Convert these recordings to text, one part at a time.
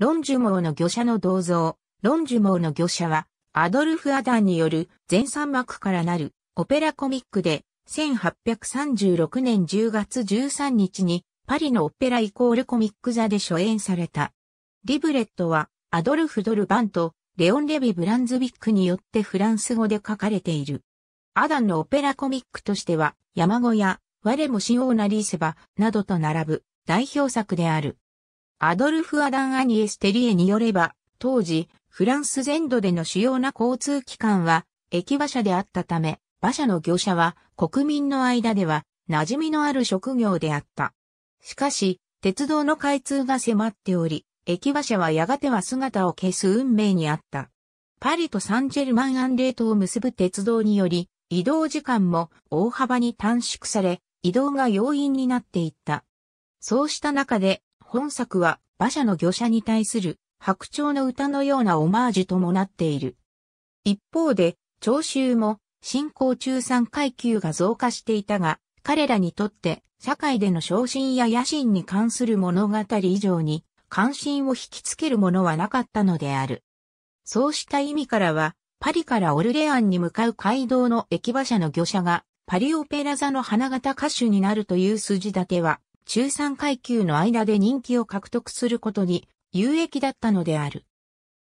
ロンジュモーの魚舎の銅像。ロンジュモーの魚舎は、アドルフ・アダンによる全三幕からなるオペラコミックで、1836年10月13日にパリのオペライコールコミック座で初演された。リブレットはアドルフ・ドルバンとレオン・レビ・ブランズビックによってフランス語で書かれている。アダンのオペラコミックとしては、山小屋、我もようなリーセバ、などと並ぶ代表作である。アドルフ・アダン・アニエステリエによれば、当時、フランス全土での主要な交通機関は、駅馬車であったため、馬車の業者は国民の間では馴染みのある職業であった。しかし、鉄道の開通が迫っており、駅馬車はやがては姿を消す運命にあった。パリとサンジェルマンアンレートを結ぶ鉄道により、移動時間も大幅に短縮され、移動が要因になっていった。そうした中で、本作は馬車の魚車に対する白鳥の歌のようなオマージュともなっている。一方で、聴衆も新興中産階級が増加していたが、彼らにとって社会での昇進や野心に関する物語以上に関心を引きつけるものはなかったのである。そうした意味からは、パリからオルレアンに向かう街道の駅馬車の魚車がパリオペラ座の花形歌手になるという筋立ては中3階級の間で人気を獲得することに有益だったのである。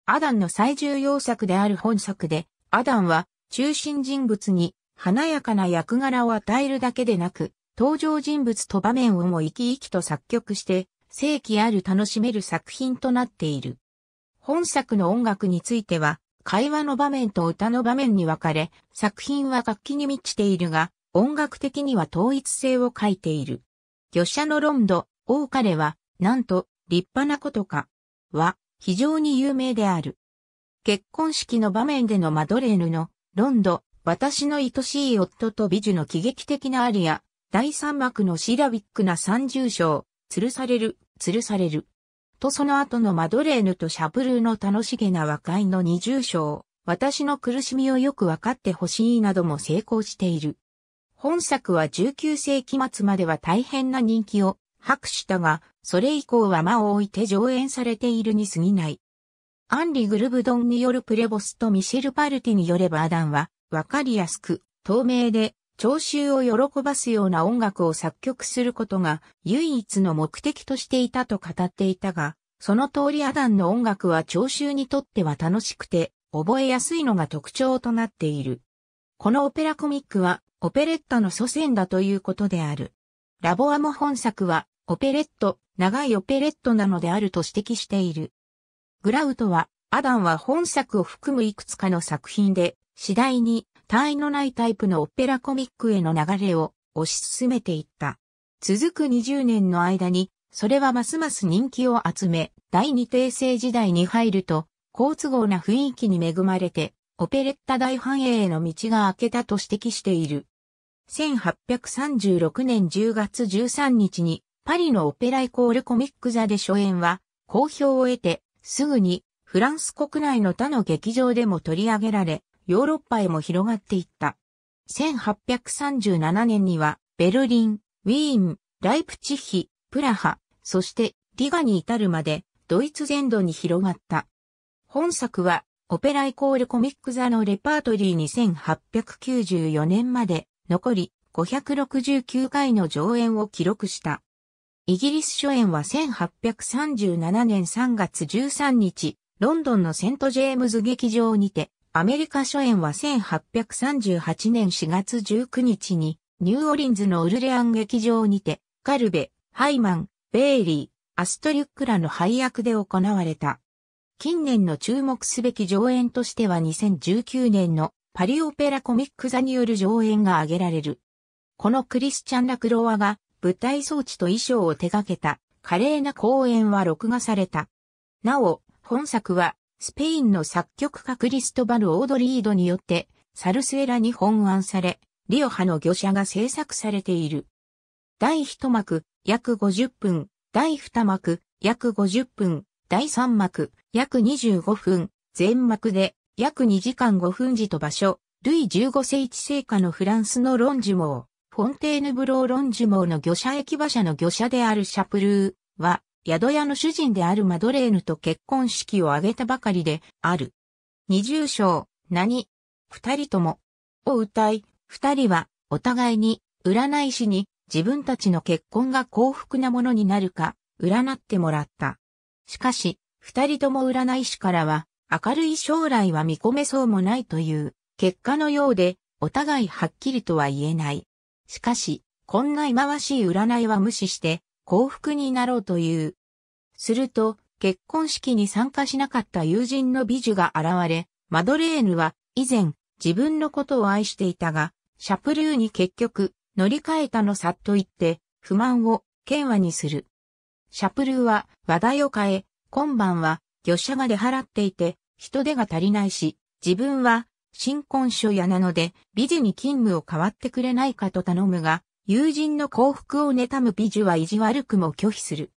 アダンの最重要作である本作で、アダンは中心人物に華やかな役柄を与えるだけでなく、登場人物と場面をも生き生きと作曲して、正紀ある楽しめる作品となっている。本作の音楽については、会話の場面と歌の場面に分かれ、作品は楽器に満ちているが、音楽的には統一性を欠いている。魚者のロンド、大彼は、なんと、立派なことか、は、非常に有名である。結婚式の場面でのマドレーヌの、ロンド、私の愛しい夫と美女の喜劇的なアリア、第三幕のシラビックな三重章、吊るされる、吊るされる。とその後のマドレーヌとシャブルーの楽しげな和解の二重章、私の苦しみをよくわかってほしいなども成功している。本作は19世紀末までは大変な人気を博したが、それ以降は間を置いて上演されているに過ぎない。アンリ・グルブドンによるプレボスとミシェル・パルティによればアダンは、わかりやすく、透明で、聴衆を喜ばすような音楽を作曲することが唯一の目的としていたと語っていたが、その通りアダンの音楽は聴衆にとっては楽しくて、覚えやすいのが特徴となっている。このオペラコミックはオペレッタの祖先だということである。ラボアも本作は、オペレット、長いオペレットなのであると指摘している。グラウトは、アダンは本作を含むいくつかの作品で、次第に、単位のないタイプのオペラコミックへの流れを推し進めていった。続く20年の間に、それはますます人気を集め、第二帝政時代に入ると、好都合な雰囲気に恵まれて、オペレッタ大繁栄への道が開けたと指摘している。1836年10月13日にパリのオペライコールコミック座で初演は好評を得てすぐにフランス国内の他の劇場でも取り上げられヨーロッパへも広がっていった。1837年にはベルリン、ウィーン、ライプチヒ、プラハ、そしてリガに至るまでドイツ全土に広がった。本作はオペライコールコミック座のレパートリーに1894年まで残り569回の上演を記録した。イギリス初演は1837年3月13日、ロンドンのセントジェームズ劇場にて、アメリカ初演は1838年4月19日に、ニューオリンズのウルレアン劇場にて、カルベ、ハイマン、ベイリー、アストリュックらの配役で行われた。近年の注目すべき上演としては2019年のパリオペラコミック座による上演が挙げられる。このクリスチャン・ラクロワが舞台装置と衣装を手掛けた華麗な公演は録画された。なお、本作はスペインの作曲家クリストバル・オードリードによってサルスエラに本案され、リオ派の魚者が制作されている。第一幕約50分、第二幕約50分、第3幕、約25分、全幕で、約2時間5分時と場所、ルイ15世紀聖火のフランスのロンジュモー、フォンテーヌブローロンジュモーの魚車駅馬車の魚車であるシャプルーは、宿屋の主人であるマドレーヌと結婚式を挙げたばかりである。二重章、何二人とも、を歌い、二人は、お互いに、占い師に、自分たちの結婚が幸福なものになるか、占ってもらった。しかし、二人とも占い師からは、明るい将来は見込めそうもないという結果のようで、お互いはっきりとは言えない。しかし、こんな忌まわしい占いは無視して幸福になろうという。すると、結婚式に参加しなかった友人の美女が現れ、マドレーヌは以前自分のことを愛していたが、シャプルーに結局乗り換えたのさと言って不満を嫌悪にする。シャプルーは話題を変え、今晩は魚車が出払っていて、人手が足りないし、自分は新婚書屋なので、美女に勤務を代わってくれないかと頼むが、友人の幸福を妬む美女は意地悪くも拒否する。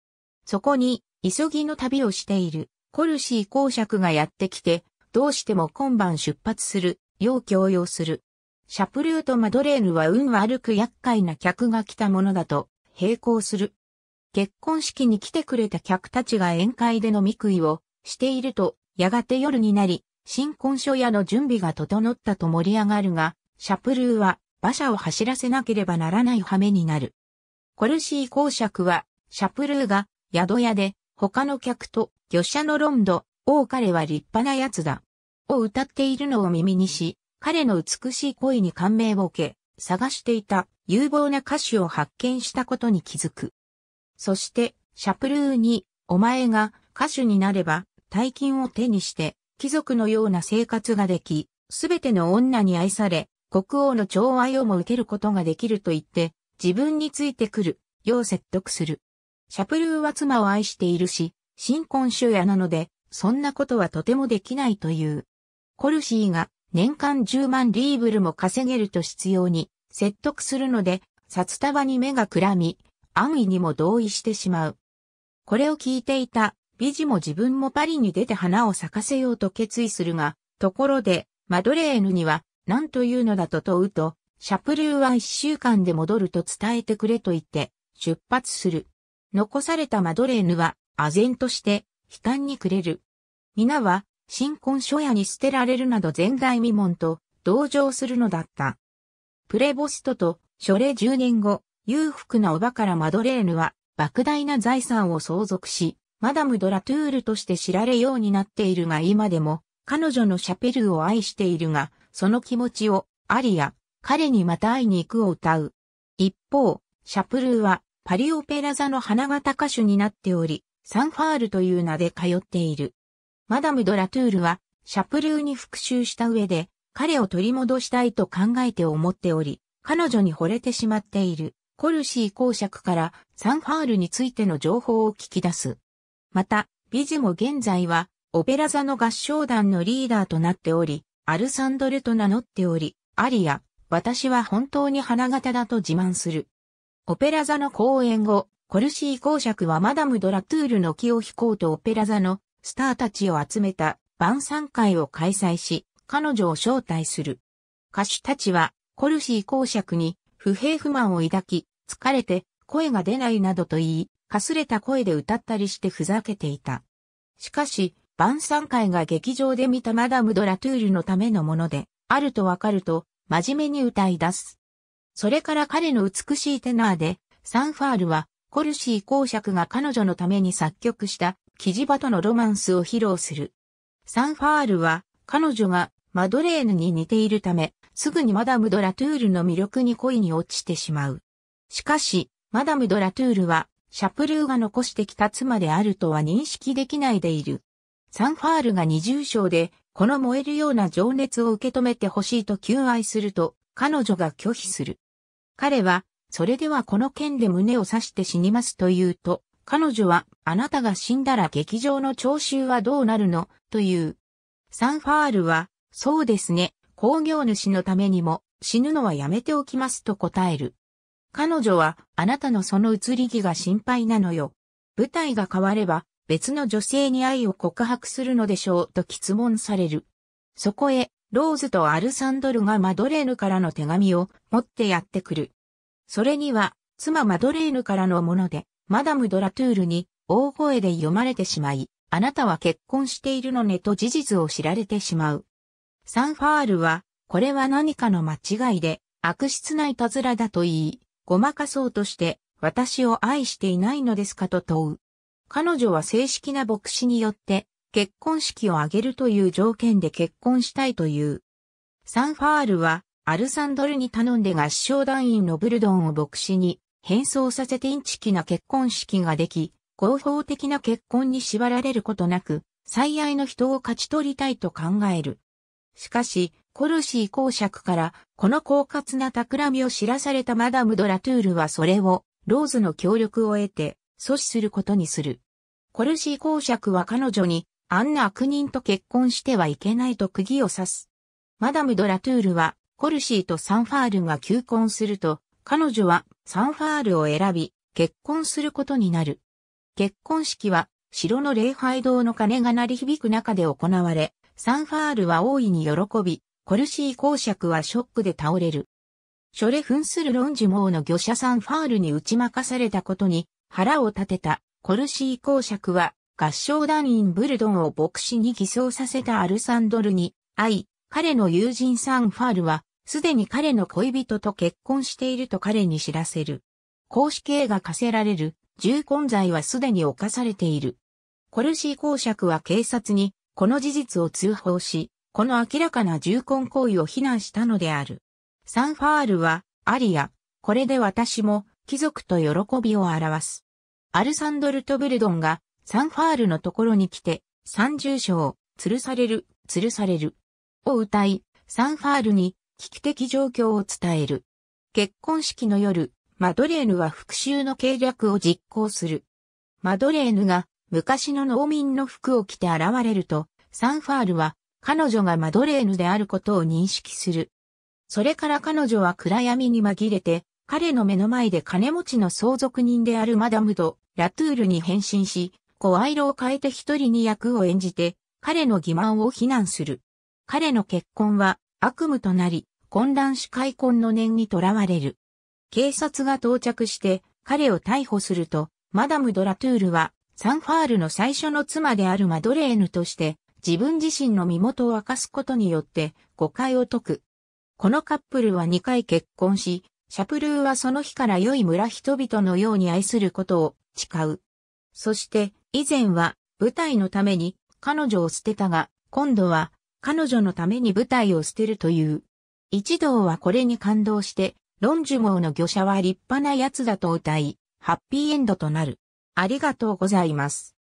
そこに、急ぎの旅をしている、コルシー公爵がやってきて、どうしても今晩出発する、よう強要する。シャプルーとマドレーヌは運悪く厄介な客が来たものだと、並行する。結婚式に来てくれた客たちが宴会で飲み食いをしていると、やがて夜になり、新婚書屋の準備が整ったと盛り上がるが、シャプルーは馬車を走らせなければならない羽目になる。コルシー公爵は、シャプルーが宿屋で他の客と魚車のロンド、おう彼は立派な奴だ。を歌っているのを耳にし、彼の美しい恋に感銘を受け、探していた有望な歌手を発見したことに気づく。そして、シャプルーに、お前が歌手になれば、大金を手にして、貴族のような生活ができ、すべての女に愛され、国王の寵愛をも受けることができると言って、自分についてくる、よう説得する。シャプルーは妻を愛しているし、新婚主やなので、そんなことはとてもできないという。コルシーが年間10万リーブルも稼げると必要に説得するので、札束に目がくらみ、安易にも同意してしまう。これを聞いていた、ビジも自分もパリに出て花を咲かせようと決意するが、ところで、マドレーヌには、何というのだと問うと、シャプルーは一週間で戻ると伝えてくれと言って、出発する。残されたマドレーヌは、唖然として、悲観にくれる。皆は、新婚書屋に捨てられるなど前代未聞と、同情するのだった。プレボストと、書礼10年後、裕福なおばからマドレーヌは、莫大な財産を相続し、マダム・ド・ラトゥールとして知られようになっているが今でも、彼女のシャペルを愛しているが、その気持ちを、アリア、彼にまた会いに行くを歌う。一方、シャプルーは、パリオペラ座の花形歌手になっており、サンファールという名で通っている。マダム・ド・ラトゥールは、シャプルーに復讐した上で、彼を取り戻したいと考えて思っており、彼女に惚れてしまっている。コルシー公爵からサンファールについての情報を聞き出す。また、ビジも現在は、オペラ座の合唱団のリーダーとなっており、アルサンドルと名乗っており、アリア、私は本当に花形だと自慢する。オペラ座の公演後、コルシー公爵はマダム・ドラトゥールの気を引こうとオペラ座のスターたちを集めた晩餐会を開催し、彼女を招待する。歌手たちはコルシー公爵に不平不満を抱き、疲れて声が出ないなどと言い、かすれた声で歌ったりしてふざけていた。しかし、晩餐会が劇場で見たマダム・ド・ラトゥールのためのもので、あるとわかると、真面目に歌い出す。それから彼の美しいテナーで、サンファールは、コルシー公爵が彼女のために作曲した、キジバとのロマンスを披露する。サンファールは、彼女がマドレーヌに似ているため、すぐにマダム・ド・ラトゥールの魅力に恋に落ちてしまう。しかし、マダム・ド・ラトゥールは、シャプルーが残してきた妻であるとは認識できないでいる。サンファールが二重症で、この燃えるような情熱を受け止めてほしいと求愛すると、彼女が拒否する。彼は、それではこの件で胸を刺して死にますと言うと、彼女は、あなたが死んだら劇場の聴衆はどうなるのという。サンファールは、そうですね、工業主のためにも死ぬのはやめておきますと答える。彼女はあなたのその移り気が心配なのよ。舞台が変われば別の女性に愛を告白するのでしょうと質問される。そこへローズとアルサンドルがマドレーヌからの手紙を持ってやってくる。それには妻マドレーヌからのものでマダム・ドラトゥールに大声で読まれてしまい、あなたは結婚しているのねと事実を知られてしまう。サンファールは、これは何かの間違いで、悪質ないたずらだと言い、ごまかそうとして、私を愛していないのですかと問う。彼女は正式な牧師によって、結婚式を挙げるという条件で結婚したいという。サンファールは、アルサンドルに頼んで合唱団員のブルドンを牧師に変装させてインチキな結婚式ができ、合法的な結婚に縛られることなく、最愛の人を勝ち取りたいと考える。しかし、コルシー公爵から、この狡猾な企みを知らされたマダム・ド・ラトゥールはそれを、ローズの協力を得て、阻止することにする。コルシー公爵は彼女に、あんな悪人と結婚してはいけないと釘を刺す。マダム・ド・ラトゥールは、コルシーとサンファールが求婚すると、彼女はサンファールを選び、結婚することになる。結婚式は、城の礼拝堂の鐘が鳴り響く中で行われ、サンファールは大いに喜び、コルシー公爵はショックで倒れる。ショそれ扮するジモーの御者サンファールに打ち負かされたことに腹を立てたコルシー公爵は合唱団員ブルドンを牧師に偽装させたアルサンドルに会い、彼の友人サンファールはすでに彼の恋人と結婚していると彼に知らせる。公式刑が課せられる重婚罪はすでに犯されている。コルシー公爵は警察にこの事実を通報し、この明らかな重婚行為を非難したのである。サンファールは、アリア、これで私も、貴族と喜びを表す。アルサンドルとブルドンが、サンファールのところに来て、三重章、吊るされる、吊るされる。を歌い、サンファールに、危機的状況を伝える。結婚式の夜、マドレーヌは復讐の計略を実行する。マドレーヌが昔の農民の服を着て現れると、サンファールは彼女がマドレーヌであることを認識する。それから彼女は暗闇に紛れて、彼の目の前で金持ちの相続人であるマダムド・ラトゥールに変身し、声色を変えて一人に役を演じて、彼の欺瞞を非難する。彼の結婚は悪夢となり、混乱し開婚の念にとらわれる。警察が到着して彼を逮捕すると、マダム・ド・ラトゥールはサンファールの最初の妻であるマドレーヌとして、自分自身の身元を明かすことによって誤解を解く。このカップルは2回結婚し、シャプルーはその日から良い村人々のように愛することを誓う。そして以前は舞台のために彼女を捨てたが、今度は彼女のために舞台を捨てるという。一同はこれに感動して、ロンジュ号の魚者は立派な奴だと歌い、ハッピーエンドとなる。ありがとうございます。